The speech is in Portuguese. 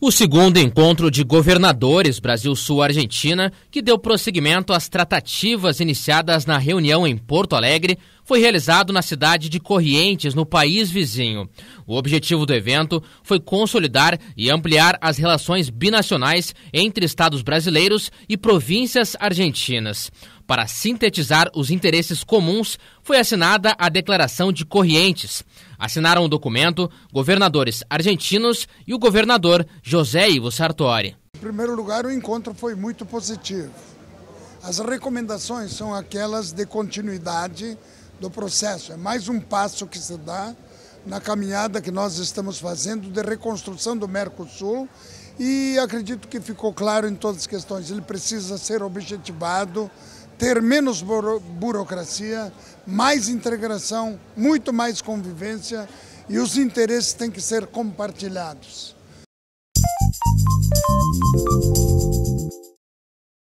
O segundo encontro de governadores Brasil-Sul-Argentina, que deu prosseguimento às tratativas iniciadas na reunião em Porto Alegre, foi realizado na cidade de Corrientes, no país vizinho. O objetivo do evento foi consolidar e ampliar as relações binacionais entre estados brasileiros e províncias argentinas. Para sintetizar os interesses comuns, foi assinada a Declaração de Corrientes. Assinaram o documento governadores argentinos e o governador José Ivo Sartori. Em primeiro lugar, o encontro foi muito positivo. As recomendações são aquelas de continuidade do processo. É mais um passo que se dá na caminhada que nós estamos fazendo de reconstrução do Mercosul e acredito que ficou claro em todas as questões. Ele precisa ser objetivado ter menos buro burocracia, mais integração, muito mais convivência e os interesses têm que ser compartilhados.